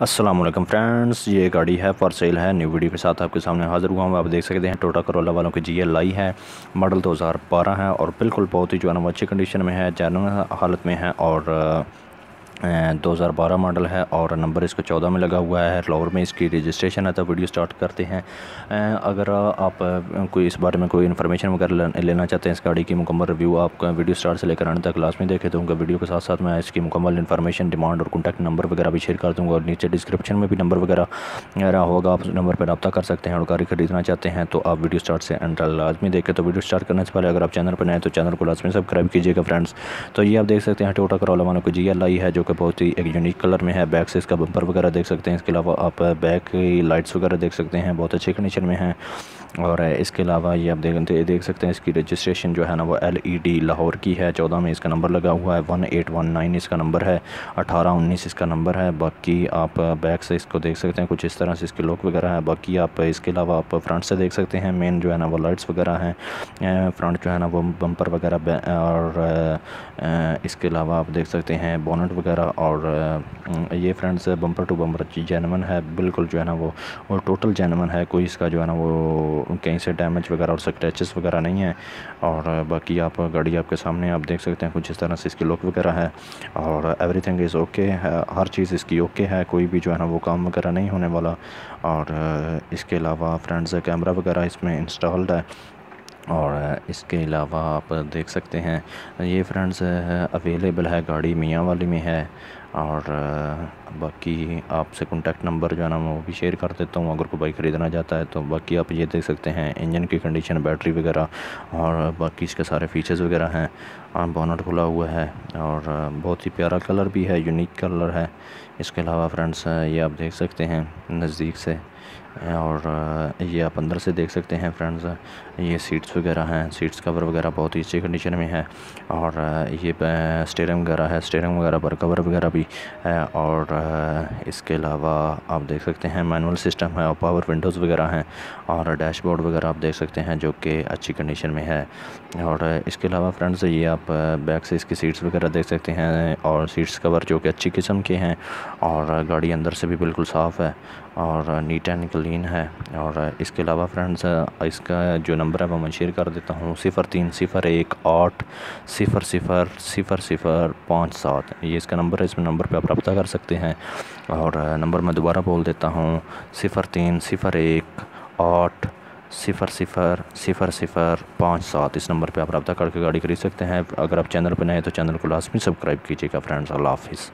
السلام علیکم فرینڈز یہ گاڑی ہے فار سیل ہے نیو ویڈیو کے ساتھ آپ کے سامنے حاضر ہوا ہوں آپ دیکھ سکتے ہیں ٹوٹا کرولا والوں کے جی ایل آئی ہے ماڈل دو ہزار بارہ ہے اور بالکل بہت ہی جو ہے نا اچھی کنڈیشن میں ہے جینون حالت میں ہے اور دو ہزار بارہ ماڈل ہے اور نمبر اس کو چودہ میں لگا ہوا ہے لاہور میں اس کی رجسٹریشن ہے تو ویڈیو سٹارٹ کرتے ہیں اگر آپ uh, کوئی اس بارے میں کوئی انفارمیشن وغیرہ لینا چاہتے ہیں اس گاڑی کی مکمل ریویو آپ ویڈیو سٹارٹ سے لے کر آنے تک لاسٹ میں دیکھے دوں گا ویڈیو کے ساتھ ساتھ میں اس کی مکمل انفارمیشن ڈیمانڈ اور کانٹیکٹ نمبر وغیرہ بھی شیئر کر دوں گا اور نیچے ڈسکرپشن میں بھی نمبر وغیرہ ہوگا آپ نمبر پہ رابطہ کر سکتے ہیں اور گاڑی خریدنا چاہتے ہیں تو آپ ویڈیو سٹارٹ سے اینڈ لازمی میں دیکھیں تو ویڈیو سٹارٹ کرنے سے پہلے اگر آپ چینل پہ نئے تو چینل کو لازمی سبسکرائب کیجیے گا فرینڈس تو یہ آپ دیکھ سکتے ہیں ٹوٹا کر اولمانا کو جی ایل آئی ہے جو کہ بہت ہی ایک یونیک کلر میں ہے بیک سے اس کا بمپر وغیرہ دیکھ سکتے ہیں اس کے علاوہ آپ بیک لائٹس وغیرہ دیکھ سکتے ہیں بہت اچھے کنڈیشن میں ہیں اور اس کے علاوہ یہ آپ دیکھ سکتے ہیں اس کی رجسٹریشن جو ہے نا وہ ایل ای ڈی لاہور کی ہے چودہ میں اس کا نمبر لگا ہوا ہے ون ایٹ ون نائن اس کا نمبر ہے اٹھارہ انیس اس کا نمبر ہے باقی آپ بیک سے اس کو دیکھ سکتے ہیں کچھ اس طرح سے اس کے لوک وغیرہ ہے باقی آپ اس کے علاوہ آپ فرنٹ سے دیکھ سکتے ہیں مین جو ہے نا وہ لائٹس وغیرہ ہیں فرنٹ جو ہے نا وہ بمپر وغیرہ اور اس کے علاوہ آپ دیکھ سکتے ہیں بونٹ وغیرہ اور یہ fronts bumper to bumper genuine ہے بالکل جو ہے نا وہ ٹوٹل جینمن ہے کوئی اس کا جو ہے نا وہ کہیں سے ڈیمیج وغیرہ اور سکریچز وغیرہ نہیں ہیں اور باقی آپ گاڑی آپ کے سامنے آپ دیکھ سکتے ہیں کچھ اس طرح سے اس کی لک وغیرہ ہے اور ایوری تھنگ از اوکے ہے ہر چیز اس کی اوکے ہے کوئی بھی جو ہے نا وہ کام وغیرہ نہیں ہونے والا اور اس کے علاوہ فرینڈز کیمرہ وغیرہ اس میں انسٹالڈ ہے اور اس کے علاوہ آپ دیکھ سکتے ہیں یہ فرنڈز اویلیبل ہے گاڑی میاں والی میں ہے اور باقی آپ سے کنٹیکٹ نمبر جو ہے نا میں وہ بھی شیئر کر دیتا ہوں اگر کوئی بائک خریدنا چاہتا ہے تو باقی آپ یہ دیکھ سکتے ہیں انجن کی کنڈیشن بیٹری وغیرہ اور باقی اس کے سارے فیچرز وغیرہ ہیں بونٹ کھلا ہوا ہے اور بہت ہی پیارا کلر بھی ہے یونیک کلر ہے اس کے علاوہ فرنڈز یہ آپ دیکھ سکتے ہیں نزدیک سے اور یہ آپ اندر سے دیکھ سکتے ہیں فرینڈز یہ سیٹس وغیرہ ہیں سیٹس کور وغیرہ بہت ہی اچھی کنڈیشن میں ہے اور یہ اسٹیئرنگ وغیرہ ہے اسٹیرنگ وغیرہ پر کور وغیرہ بھی ہے اور اس کے علاوہ آپ دیکھ سکتے ہیں مینول سسٹم ہے اور پاور ونڈوز وغیرہ ہیں اور ڈیش بورڈ وغیرہ آپ دیکھ سکتے ہیں جو کہ اچھی کنڈیشن میں ہے اور اس کے علاوہ فرینڈز یہ آپ بیک سے اس کی سیٹس وغیرہ دیکھ سکتے ہیں اور سیٹس کور جو کہ اچھی قسم کے ہیں اور گاڑی اندر سے بھی بالکل صاف ہے اور نیٹ اینڈ یعنی کلین ہے اور اس کے علاوہ فرینڈز اس کا جو نمبر ہے وہ میں شیئر کر دیتا ہوں صفر تین صفر ایک آٹھ صفر صفر صفر صفر پانچ سات یہ اس کا نمبر ہے اس میں نمبر پہ آپ رابطہ کر سکتے ہیں اور نمبر میں دوبارہ بول دیتا ہوں صفر تین صفر ایک آٹھ صفر صفر صفر صفر پانچ سات اس نمبر پہ آپ رابطہ کر کے گاڑی خرید سکتے ہیں اگر آپ چینل پہ نہیں تو چینل کو لازمی سبسکرائب کیجیے گا فرینڈز اللہ حافظ